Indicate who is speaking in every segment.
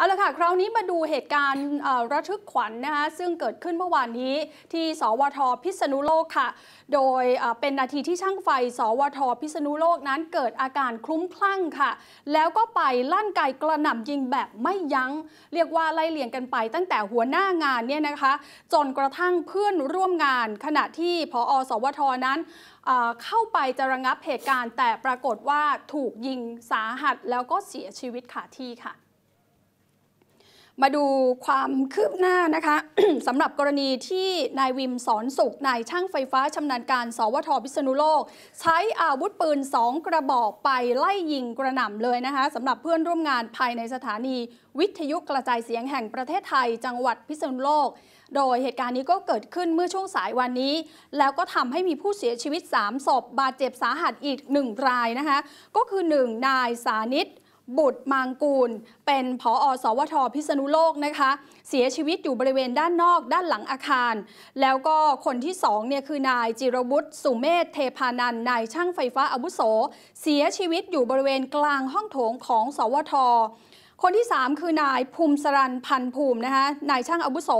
Speaker 1: เอาละค่ะ คราวนี้มาดูเหตุการณ์ระทึกขวัญนนะคะ ซึ่งเกิดขึ้นเมื่อวานนี้ที่ สวทพิษณุโลกค่ะ โดยเป็นนาทีที่ช่างไฟ สวท พิษณุโลกนั้น เกิดอาการคลุ้มคลั่งค่ะ แล้วก็ไปลั่นไกกระหน่ำยิงแบบไม่ยัง้ง เรียกว่าไล่เลี่ยงกันไป ตั้งแต่หัวหน้างานเนี่ยนะคะ จนกระทั่งเพื่อนร่วมงาน ขณะที่พออสวทนั้นเข้าไปจะระงับเหตุการณ์แต่ปรากฏว่าถูกยิงสาหัสแล้วก็เสียชีวิตขาที่ค่ะมาดูความคืบหน้านะคะสำหรับกรณีที่นายวิมสอนสุขนายช่างไฟฟ้าชำนาญการสวทพิษณุโลก ใช้อาวุธปืน 2 กระบอกไปไล่ยิงกระหน่ำเลยนะคะสำหรับเพื่อนร่วมงานภายในสถานีวิทยุกระจายเสียงแห่งประเทศไทยจังหวัดพิษณุโลก โดยเหตุการณ์นี้ก็เกิดขึ้นเมื่อช่วงสายวันนี้ แล้วก็ทำให้มีผู้เสียชีวิต3ศพบาดเจ็บสาหัสอีก1รายนะคะก็คือ1นายสานิตบุตรมังกูลเป็นผออสวท พิษณุโลกนะคะเสียชีวิตอยู่บริเวณด้านนอกด้านหลังอาคาร แล้วก็คนที่สองเนี่ยคือนาย จิรวุฒิสุเมธเทพานัน นายช่างไฟฟ้าอาวุโส เสียชีวิตอยู่บริเวณกลางห้องโถงของสวทคนที่ 3 คือนายภูมิสรันพันภูมินะคะนายช่างอาวุโส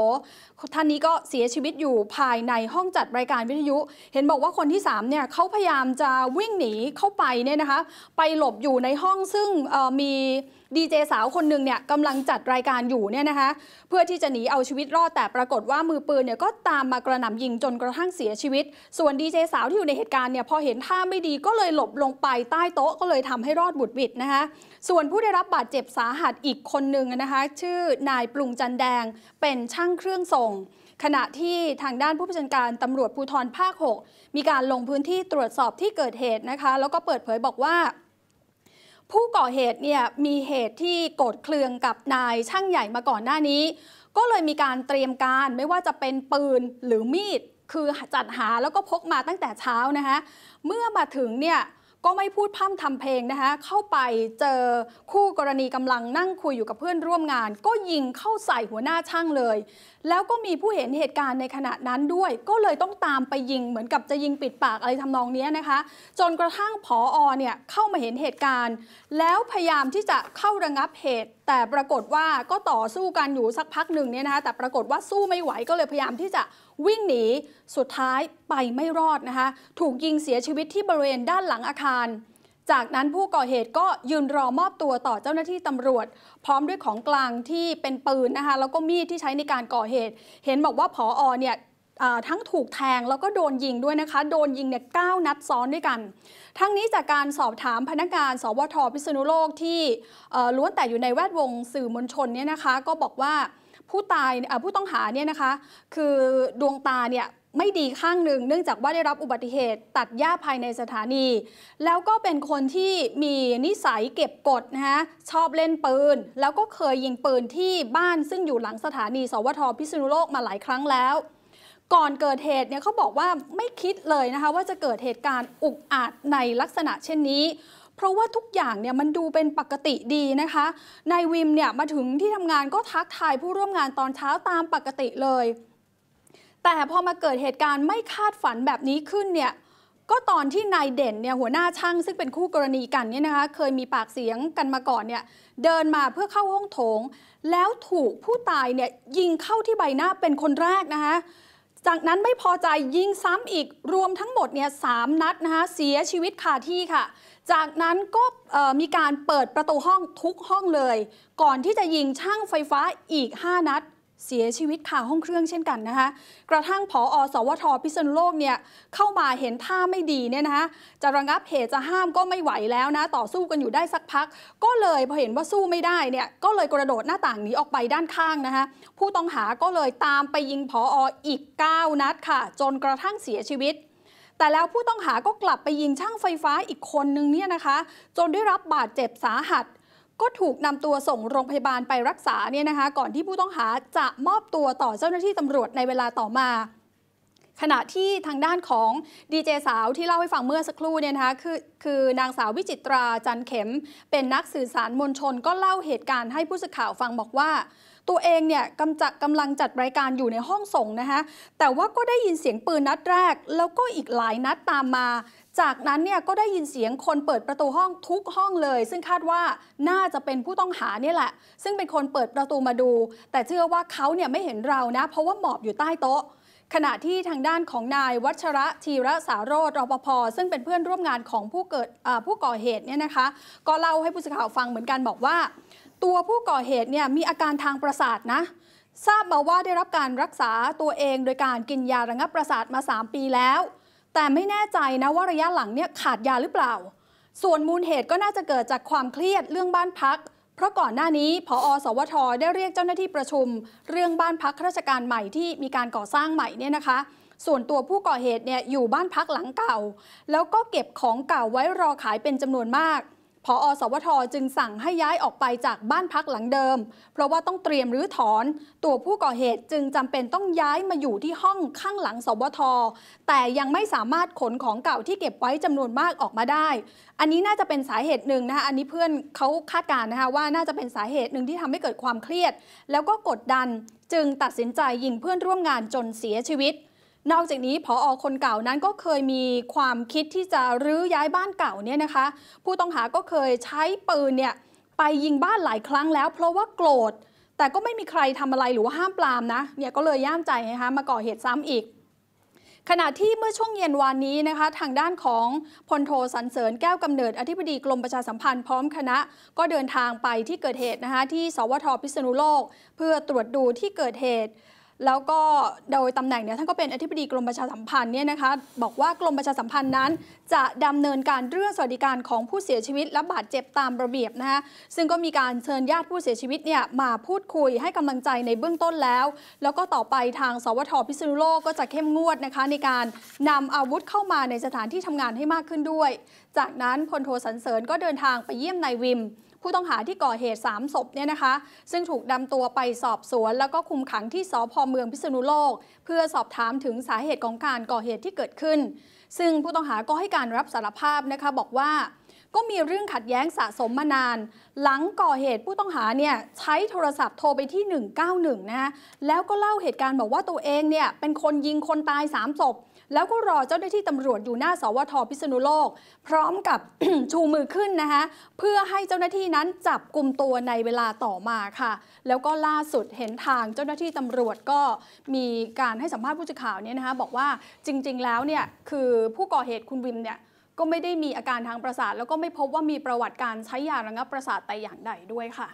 Speaker 1: ท่านนี้ก็เสียชีวิตอยู่ภายในห้องจัดรายการวิทยุ เห็นบอกว่าคนที่ 3เนี่ยเขาพยายามจะวิ่งหนีเข้าไปเนี่ยนะคะไปหลบอยู่ในห้องซึ่งมีดีเจสาวคนหนึ่งเนี่ยกำลังจัดรายการอยู่เนี่ยนะคะเพื่อที่จะหนีเอาชีวิตรอดแต่ปรากฏว่ามือปืนเนี่ยก็ตามมากระหน่ำยิงจนกระทั่งเสียชีวิต ส่วนดีเจสาวที่อยู่ในเหตุการณ์เนี่ยพอเห็นท่าไม่ดีก็เลยหลบลงไปใต้โต๊ะก็เลยทำให้รอดบุดวิดนะคะส่วนผู้ได้รับบาดเจ็บสาหัสอีกคนหนึ่งนะคะชื่อนายปรุงจันแดงเป็นช่างเครื่องส่งขณะที่ทางด้านผู้บัญชาการตำรวจภูธรภาค 6 มีการลงพื้นที่ตรวจสอบที่เกิดเหตุนะคะแล้วก็เปิดเผยบอกว่าผู้ก่อเหตุเนี่ยมีเหตุที่โกรธเคืองกับนายช่างใหญ่มาก่อนหน้านี้ ก็เลยมีการเตรียมการไม่ว่าจะเป็นปืนหรือมีด คือจัดหาแล้วก็พกมาตั้งแต่เช้านะคะเมื่อมาถึงเนี่ยก็ไม่พูดพร่ำทำเพลงนะคะ เข้าไปเจอคู่กรณีกำลังนั่งคุยอยู่กับเพื่อนร่วมงาน ก็ยิงเข้าใส่หัวหน้าช่างเลย แล้วก็มีผู้เห็นเหตุการณ์ในขณะนั้นด้วย ก็เลยต้องตามไปยิงเหมือนกับจะยิงปิดปากอะไรทำนองนี้นะคะจนกระทั่งผออเนี่ยเข้ามาเห็นเหตุการณ์ แล้วพยายามที่จะเข้าระงับเหตุแต่ปรากฏว่าก็ต่อสู้กันอยู่สักพักหนึ่งเนี่ยนะคะแต่ปรากฏว่าสู้ไม่ไหวก็เลยพยายามที่จะวิ่งหนีสุดท้ายไปไม่รอดนะคะถูกยิงเสียชีวิตที่บริเวณด้านหลังอาคาร จากนั้นผู้ก่อเหตุก็ยืนรอมอบตัวต่อเจ้าหน้าที่ตำรวจ พร้อมด้วยของกลางที่เป็นปืนนะคะแล้วก็มีดที่ใช้ในการก่อเหตุ เห็นบอกว่าผออเนี่ยทั้งถูกแทงแล้วก็โดนยิงด้วยนะคะ โดนยิงเนี่ยเนัดซ้อนด้วยกัน ทั้งนี้จากการสอบถามพนักงานสวท พิษณุโลกที่ล้วนแต่อยู่ในแวดวงสื่อมวลชนเนี่ยนะคะ ก็บอกว่าผู้ตายผู้ต้องหาเนี่ยนะคะ คือดวงตาเนี่ยไม่ดีข้างหนึ่งเนื่องจากว่าได้รับอุบัติเหตุตัดหญ้าภายในสถานี แล้วก็เป็นคนที่มีนิสัยเก็บกดนะฮะ ชอบเล่นปืน แล้วก็เคยยิงปืนที่บ้านซึ่งอยู่หลังสถานี สวทพิษณุโลกมาหลายครั้งแล้วก่อนเกิดเหตุเนี่ยเขาบอกว่าไม่คิดเลยนะคะ ว่าจะเกิดเหตุการณ์อุกอาจในลักษณะเช่นนี้ เพราะว่าทุกอย่างเนี่ยมันดูเป็นปกติดีนะคะนายวิมเนี่ยมาถึงที่ทำงานก็ทักทายผู้ร่วมงานตอนเช้าตามปกติเลย แต่พอมาเกิดเหตุการณ์ไม่คาดฝันแบบนี้ขึ้นเนี่ยก็ตอนที่นายเด่นเนี่ยหัวหน้าช่างซึ่งเป็นคู่กรณีกันเนี่ยนะคะ เคยมีปากเสียงกันมาก่อนเนี่ยเดินมาเพื่อเข้าห้องโถง แล้วถูกผู้ตายเนี่ยยิงเข้าที่ใบหน้าเป็นคนแรกนะคะจากนั้นไม่พอใจยิงซ้ำอีกรวมทั้งหมดเนี่ยสามนัดนะคะ เสียชีวิตคาที่ค่ะ จากนั้นก็มีการเปิดประตูห้องทุกห้องเลย ก่อนที่จะยิงช่างไฟฟ้าอีก 5 นัดเสียชีวิตคาห้องเครื่องเช่นกันนะคะ กระทั่งผออสวท พิษณุโลกเนี่ยเข้ามาเห็นท่าไม่ดีเนี่ยนะคะ จะระงับเหตุจะห้ามก็ไม่ไหวแล้วนะต่อสู้กันอยู่ได้สักพัก ก็เลยพอเห็นว่าสู้ไม่ได้เนี่ยก็เลยกระโดดหน้าต่างหนีออกไปด้านข้างนะคะผู้ต้องหาก็เลยตามไปยิงผอออีก 9 นัดค่ะ จนกระทั่งเสียชีวิต แต่แล้วผู้ต้องหาก็กลับไปยิงช่างไฟฟ้าอีกคนนึงเนี่ยนะคะ จนได้รับบาดเจ็บสาหัสก็ถูกนำตัวส่งโรงพยาบาลไปรักษาเนี่ยนะคะก่อนที่ผู้ต้องหา จะมอบตัวต่อเจ้าหน้าที่ตำรวจในเวลาต่อมา ขณะที่ทางด้านของดีเจสาวที่เล่าให้ฟังเมื่อสักครู่เนี่ยนะคะคือคือนางสาววิจิตราจันเข็ม เป็นนักสื่อสารมวลชนก็เล่าเหตุการณ์ให้ผู้สื่อข่าวฟังบอกว่าตัวเองเนี่ยกำจัดกำลังจัดรายการอยู่ในห้องส่งนะคะแต่ว่าก็ได้ยินเสียงปืนนัดแรก แล้วก็อีกหลายนัดตามมา จากนั้นเนี่ยก็ได้ยินเสียงคนเปิดประตูห้องทุกห้องเลย ซึ่งคาดว่าน่าจะเป็นผู้ต้องหาเนี่ยแหละ ซึ่งเป็นคนเปิดประตูมาดู แต่เชื่อว่าเขาเนี่ยไม่เห็นเรานะเพราะว่าหมอบอยู่ใต้โต๊ะ ขณะที่ทางด้านของนายวัชระธีระสาโรธรปภซึ่งเป็นเพื่อนร่วมงานของผู้เกิดผู้ก่อเหตุเนี่ยนะคะก็เล่าให้ผู้สื่อข่าวฟังเหมือนกันบอกว่าตัวผู้ก่อเหตุเนี่ยมีอาการทางประสาทนะ ทราบมาว่าได้รับการรักษาตัวเองโดยการกินยาระงับประสาทมา 3 ปีแล้ว แต่ไม่แน่ใจนะว่าระยะหลังเนี่ยขาดยาหรือเปล่า ส่วนมูลเหตุก็น่าจะเกิดจากความเครียดเรื่องบ้านพัก เพราะก่อนหน้านี้พออสวท ได้เรียกเจ้าหน้าที่ประชุม เรื่องบ้านพักข้าราชการใหม่ที่มีการก่อสร้างใหม่เนี่ยนะคะ ส่วนตัวผู้ก่อเหตุเนี่ยอยู่บ้านพักหลังเก่า แล้วก็เก็บของเก่าไว้รอขายเป็นจำนวนมากพออสวทจึงสั่งให้ย้ายออกไปจากบ้านพักหลังเดิม เพราะว่าต้องเตรียมรื้อถอน ตัวผู้ก่อเหตุจึงจำเป็นต้องย้ายมาอยู่ที่ห้องข้างหลังสวท แต่ยังไม่สามารถขนของเก่าที่เก็บไว้จำนวนมากออกมาได้ อันนี้น่าจะเป็นสาเหตุหนึ่งนะคะอันนี้เพื่อนเขาคาดการณ์นะคะว่าน่าจะเป็นสาเหตุหนึ่งที่ทำให้เกิดความเครียด แล้วก็กดดันจึงตัดสินใจยิงเพื่อนร่วมงานจนเสียชีวิตนอกจากนี้พออคนเก่านั้นก็เคยมีความคิดที่จะรื้อย้ายบ้านเก่าเนี่ยนะคะ ผู้ต้องหาก็เคยใช้ปืนเนี่ยไปยิงบ้านหลายครั้งแล้วเพราะว่าโกรธแต่ก็ไม่มีใครทำอะไรหรือว่าห้ามปรามนะเนี่ยก็เลยย่ามใจนะคะมาก่อเหตุซ้ำอีก ขณะที่เมื่อช่วงเย็นวานนี้นะคะทางด้านของ พลโทสันเสริญแก้วกำเนิดอธิบดีกรมประชาสัมพันธ์พร้อมคณะก็เดินทางไปที่เกิดเหตุนะคะที่ สวทพิษณุโลก เพื่อตรวจดูที่เกิดเหตุแล้วก็โดยตำแหน่งเนี่ยท่านก็เป็นอธิบดีกรมประชาสัมพันธ์เนี่ยนะคะบอกว่ากรมประชาสัมพันธ์นั้น จะดำเนินการเรื่องสวัสดิการของผู้เสียชีวิต และบาดเจ็บตามระเบียบนะคะซึ่งก็มีการเชิญญาติผู้เสียชีวิตเนี่ยมาพูดคุยให้กำลังใจในเบื้องต้นแล้ว แล้วก็ต่อไปทางสวทพิษณุโลกก็จะเข้มงวดนะคะในการนำอาวุธเข้ามาในสถานที่ทำงานให้มากขึ้นด้วย จากนั้นพลโทสันเสริญก็เดินทางไปเยี่ยมนายวิมผู้ต้องหาที่ก่อเหตุ3ศพเนี่ยนะคะซึ่งถูกนำตัวไปสอบสวน แล้วก็คุมขังที่สพเมืองพิษณุโลก เพื่อสอบถามถึงสาเหตุ ของการก่อเหตุที่เกิดขึ้น ซึ่งผู้ต้องหาก็ให้การรับสารภาพนะคะบอกว่าก็มีเรื่องขัดแย้งสะสมมานาน หลังก่อเหตุผู้ต้องหาเนี่ยใช้โทรศัพท์โทรไปที่ 191นะแล้วก็เล่าเหตุการณ์บอกว่าตัวเองเนี่ยเป็นคนยิงคนตาย3ศพแล้วก็รอเจ้าหน้าที่ตำรวจอยู่หน้า สวทพิษณุโลก พร้อมกับชูมือขึ้นนะคะเพื่อให้เจ้าหน้าที่นั้นจับกลุ่มตัวในเวลาต่อมาค่ะ แล้วก็ล่าสุดเห็นทางเจ้าหน้าที่ตำรวจก็มีการให้สัมภาษณ์ผู้สื่อข่าวเนี่ยนะคะบอกว่าจริง ๆ แล้วเนี่ย คือผู้ก่อเหตุคุณวิมเนี่ยก็ไม่ได้มีอาการทางประสาท แล้วก็ไม่พบว่ามีประวัติการใช้ยาระงับประสาทแต่อย่างใดด้วยค่ะ